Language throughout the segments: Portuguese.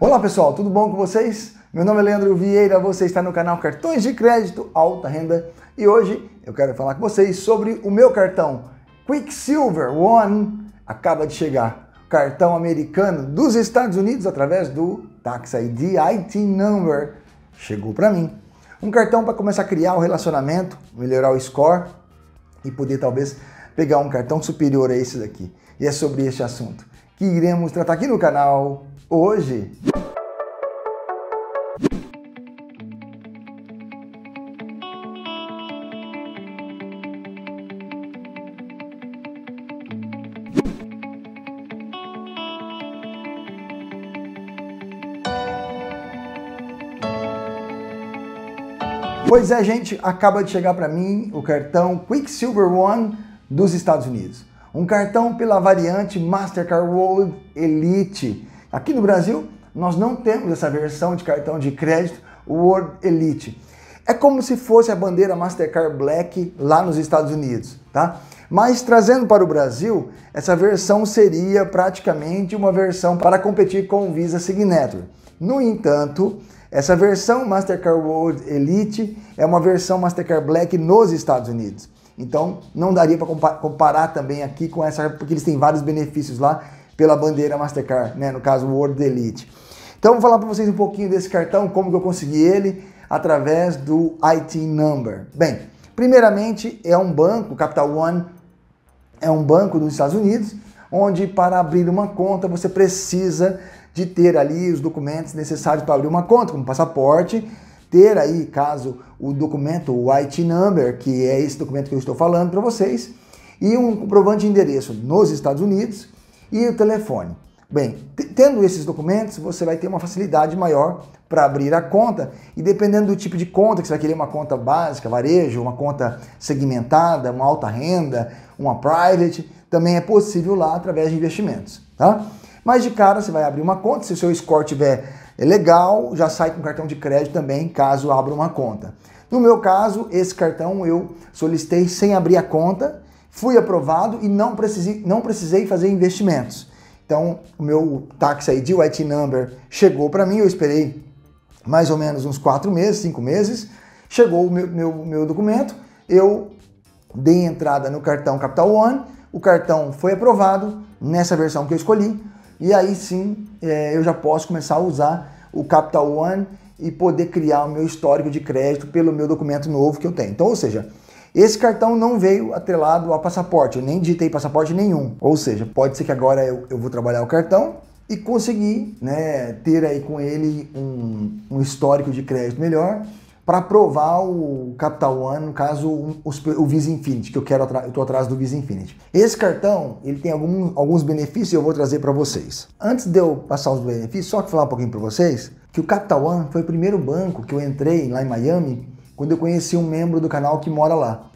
Olá pessoal, tudo bom com vocês? Meu nome é Leandro Vieira, você está no canal Cartões de Crédito Alta Renda e hoje eu quero falar com vocês sobre o meu cartão Quicksilver One. Acaba de chegar, cartão americano dos Estados Unidos através do Tax ID IT Number. Chegou para mim. Um cartão para começar a criar o um relacionamento, melhorar o score e poder talvez pegar um cartão superior a esse daqui. E é sobre este assunto que iremos tratar aqui no canal hoje. Pois é, gente, acaba de chegar para mim o cartão Quicksilver One dos Estados Unidos. Um cartão pela variante Mastercard World Elite Aqui no Brasil, nós não temos essa versão de cartão de crédito World Elite. É como se fosse a bandeira Mastercard Black lá nos Estados Unidos, tá? Mas trazendo para o Brasil, essa versão seria praticamente uma versão para competir com o Visa Signature. No entanto, essa versão Mastercard World Elite é uma versão Mastercard Black nos Estados Unidos. Então, não daria para comparar também aqui com essa, porque eles têm vários benefícios lá pela bandeira Mastercard, né? no caso World Elite. Então vou falar para vocês um pouquinho desse cartão, como que eu consegui ele, através do IT Number. Bem, primeiramente é um banco, Capital One é um banco dos Estados Unidos, onde para abrir uma conta você precisa de ter ali os documentos necessários para abrir uma conta, como passaporte, ter aí, caso o documento, o IT Number, que é esse documento que eu estou falando para vocês, e um comprovante de endereço nos Estados Unidos, e o telefone. Bem, tendo esses documentos, você vai ter uma facilidade maior para abrir a conta e dependendo do tipo de conta que você vai querer, uma conta básica, varejo, uma conta segmentada, uma alta renda, uma private, também é possível lá através de investimentos, tá? Mas de cara você vai abrir uma conta, se o seu score tiver legal, já sai com cartão de crédito também, caso abra uma conta. No meu caso, esse cartão eu solicitei sem abrir a conta, fui aprovado e não precisei, não precisei fazer investimentos. Então, o meu táxi ID de IT number chegou para mim, eu esperei mais ou menos uns quatro meses, cinco meses, chegou o meu, meu, meu documento, eu dei entrada no cartão Capital One, o cartão foi aprovado nessa versão que eu escolhi, e aí sim é, eu já posso começar a usar o Capital One e poder criar o meu histórico de crédito pelo meu documento novo que eu tenho. Então, ou seja, esse cartão não veio atrelado a passaporte, eu nem digitei passaporte nenhum. Ou seja, pode ser que agora eu, eu vou trabalhar o cartão e conseguir né, ter aí com ele um, um histórico de crédito melhor para provar o Capital One, no caso o, o Visa Infinity, que eu quero eu tô atrás do Visa Infinity. Esse cartão, ele tem algum, alguns benefícios e eu vou trazer para vocês. Antes de eu passar os benefícios, só que falar um pouquinho para vocês, que o Capital One foi o primeiro banco que eu entrei lá em Miami quando eu conheci um membro do canal que mora lá.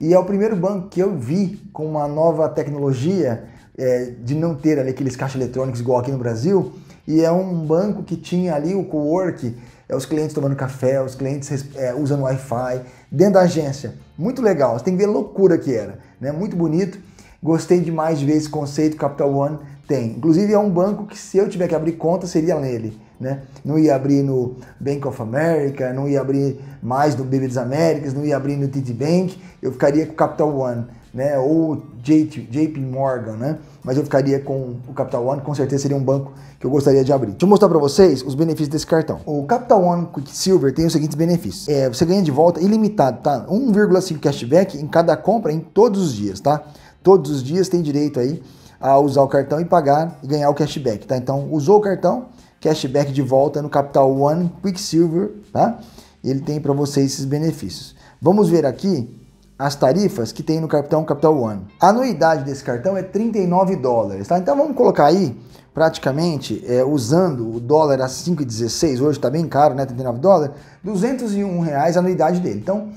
E é o primeiro banco que eu vi com uma nova tecnologia é, de não ter ali aqueles caixas eletrônicos igual aqui no Brasil. E é um banco que tinha ali o co-work, é, os clientes tomando café, os clientes é, usando Wi-Fi, dentro da agência. Muito legal, você tem que ver a loucura que era, né? Muito bonito. Gostei demais de ver esse conceito que Capital One tem. Inclusive é um banco que se eu tiver que abrir conta seria nele né? Não ia abrir no Bank of America, não ia abrir mais no BB Américas, não ia abrir no TD Bank, eu ficaria com o Capital One, né? Ou JP, JP Morgan, né? Mas eu ficaria com o Capital One, com certeza seria um banco que eu gostaria de abrir. Deixa eu mostrar para vocês os benefícios desse cartão. O Capital One Quicksilver tem os seguintes benefícios. É, você ganha de volta ilimitado, tá? 1,5 cashback em cada compra em todos os dias, tá? Todos os dias tem direito aí a usar o cartão e pagar e ganhar o cashback, tá? Então, usou o cartão, cashback de volta no Capital One Quicksilver, tá? Ele tem para você esses benefícios. Vamos ver aqui as tarifas que tem no cartão Capital One. A anuidade desse cartão é 39 dólares, tá? Então vamos colocar aí praticamente é, usando o dólar a 5,16, hoje está bem caro, né? 39 dólares, 201 reais a anuidade dele. Então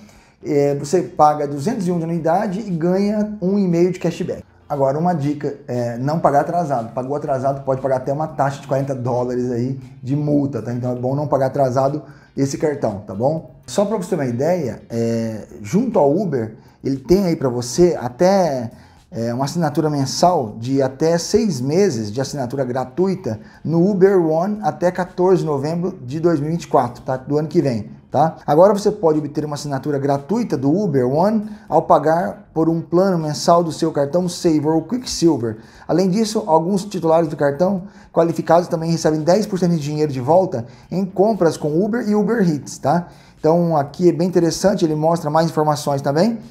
é, você paga 201 de anuidade e ganha 1,5 de cashback. Agora, uma dica, é não pagar atrasado. Pagou atrasado, pode pagar até uma taxa de 40 dólares aí de multa, tá? Então é bom não pagar atrasado esse cartão, tá bom? Só para você ter uma ideia, é, junto ao Uber, ele tem aí para você até é, uma assinatura mensal de até seis meses de assinatura gratuita no Uber One até 14 de novembro de 2024, tá? do ano que vem. Tá? Agora você pode obter uma assinatura gratuita do Uber One ao pagar por um plano mensal do seu cartão Saver ou Quicksilver. Além disso, alguns titulares do cartão qualificados também recebem 10% de dinheiro de volta em compras com Uber e Uber Eats, tá? Então aqui é bem interessante, ele mostra mais informações também. Tá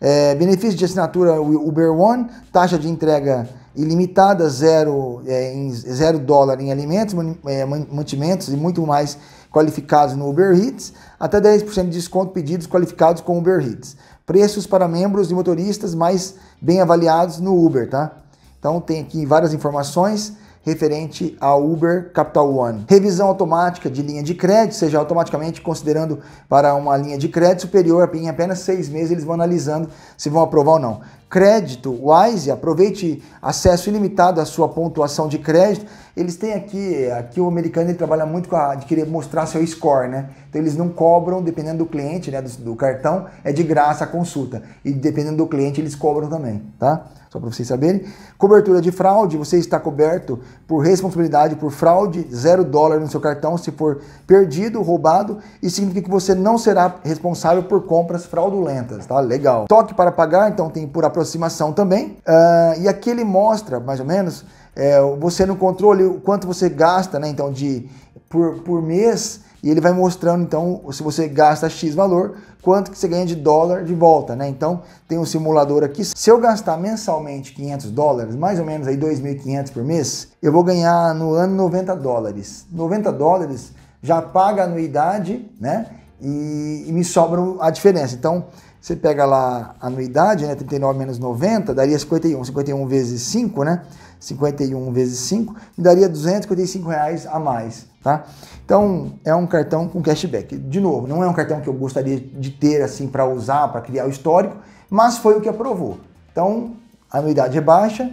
é, benefício de assinatura Uber One, taxa de entrega ilimitada, zero, é, em, zero dólar em alimentos, é, mantimentos e muito mais qualificados no Uber Eats, até 10% de desconto pedidos qualificados com Uber Eats. Preços para membros e motoristas mais bem avaliados no Uber, tá? Então tem aqui várias informações referente ao Uber Capital One. Revisão automática de linha de crédito, ou seja, automaticamente considerando para uma linha de crédito superior em apenas seis meses, eles vão analisando se vão aprovar ou não crédito Wise, aproveite acesso ilimitado à sua pontuação de crédito. Eles têm aqui, aqui o americano ele trabalha muito com a, de querer mostrar seu score, né? Então eles não cobram, dependendo do cliente, né, do, do cartão, é de graça a consulta. E dependendo do cliente, eles cobram também, tá? Só para vocês saberem. Cobertura de fraude, você está coberto por responsabilidade por fraude, zero dólar no seu cartão se for perdido, roubado, e significa que você não será responsável por compras fraudulentas, tá? Legal. Toque para pagar, então tem por aproximação também. Uh, e aqui ele mostra, mais ou menos, é, você no controle, o quanto você gasta, né? Então, de por, por mês, e ele vai mostrando, então, se você gasta X valor, quanto que você ganha de dólar de volta, né? Então, tem um simulador aqui. Se eu gastar mensalmente 500 dólares, mais ou menos aí 2.500 por mês, eu vou ganhar no ano 90 dólares. 90 dólares já paga a anuidade, né? E, e me sobra a diferença. Então, você pega lá a anuidade, né? 39 menos 90, daria 51. 51 vezes 5, né? 51 vezes 5, e daria 255 reais a mais, tá? Então, é um cartão com cashback. De novo, não é um cartão que eu gostaria de ter, assim, para usar, para criar o histórico, mas foi o que aprovou. Então, a anuidade é baixa,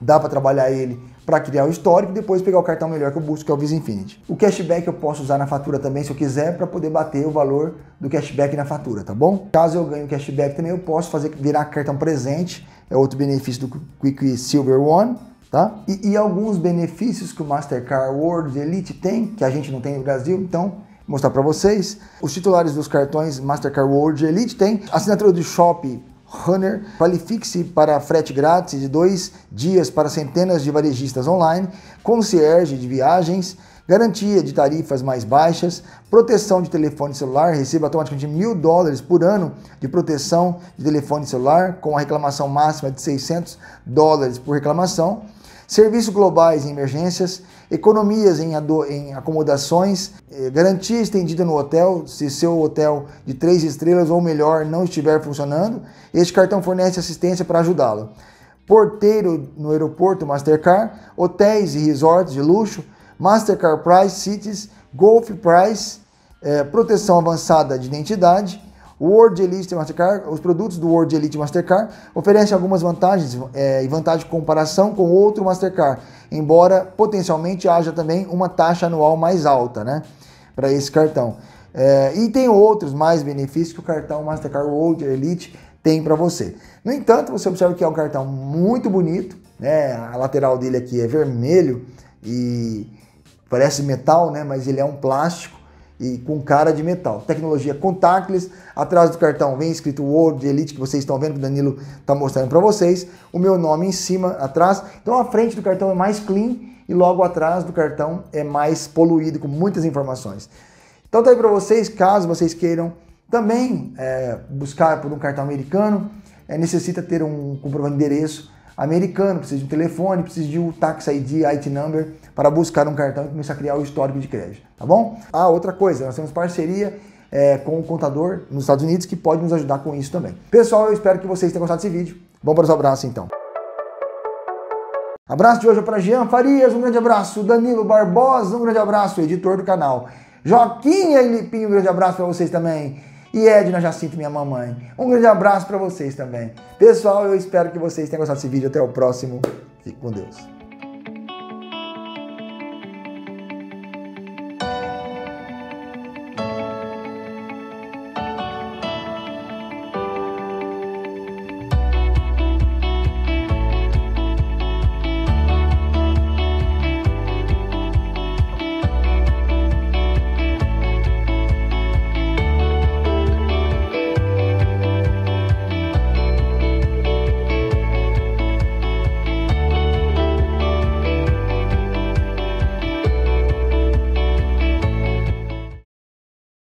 dá para trabalhar ele para criar o histórico e depois pegar o cartão melhor que eu busco, que é o Visa Infinity. O cashback eu posso usar na fatura também se eu quiser para poder bater o valor do cashback na fatura, tá bom? Caso eu ganhe o cashback também eu posso fazer virar cartão presente, é outro benefício do Quick Silver One. Tá? E, e alguns benefícios que o Mastercard World Elite tem, que a gente não tem no Brasil, então mostrar para vocês. Os titulares dos cartões Mastercard World Elite têm assinatura do shopping Runner. Qualifique-se para frete grátis de dois dias para centenas de varejistas online, concierge de viagens, garantia de tarifas mais baixas, proteção de telefone celular, receba automaticamente mil dólares por ano de proteção de telefone celular, com a reclamação máxima de 600 dólares por reclamação serviços globais em emergências, economias em, em acomodações, eh, garantia estendida no hotel, se seu hotel de três estrelas ou melhor não estiver funcionando, este cartão fornece assistência para ajudá-lo. Porteiro no aeroporto Mastercard, hotéis e resorts de luxo, Mastercard Price Cities, Golf Price, eh, proteção avançada de identidade, o World Elite Mastercard, os produtos do World Elite Mastercard oferecem algumas vantagens é, e vantagem de comparação com outro Mastercard, embora potencialmente haja também uma taxa anual mais alta, né, para esse cartão. É, e tem outros mais benefícios que o cartão Mastercard World Elite tem para você. No entanto, você observa que é um cartão muito bonito, né? A lateral dele aqui é vermelho e parece metal, né? Mas ele é um plástico e com cara de metal. Tecnologia contactless, atrás do cartão vem escrito World Elite que vocês estão vendo, que o Danilo está mostrando para vocês, o meu nome em cima, atrás. Então a frente do cartão é mais clean e logo atrás do cartão é mais poluído com muitas informações. Então tá aí para vocês, caso vocês queiram também é, buscar por um cartão americano, é, necessita ter um comprovante de endereço americano, precisa de um telefone, precisa de um tax ID, IT number para buscar um cartão e começar a criar o histórico de crédito, tá bom? Ah, outra coisa, nós temos parceria é, com o um contador nos Estados Unidos que pode nos ajudar com isso também. Pessoal, eu espero que vocês tenham gostado desse vídeo. Vamos para os abraços então. Abraço de hoje para Jean Farias, um grande abraço. Danilo Barbosa, um grande abraço, editor do canal. Joaquim Lipinho, um grande abraço para vocês também e Edna Jacinto, minha mamãe. Um grande abraço para vocês também. Pessoal, eu espero que vocês tenham gostado desse vídeo. Até o próximo. Fique com Deus.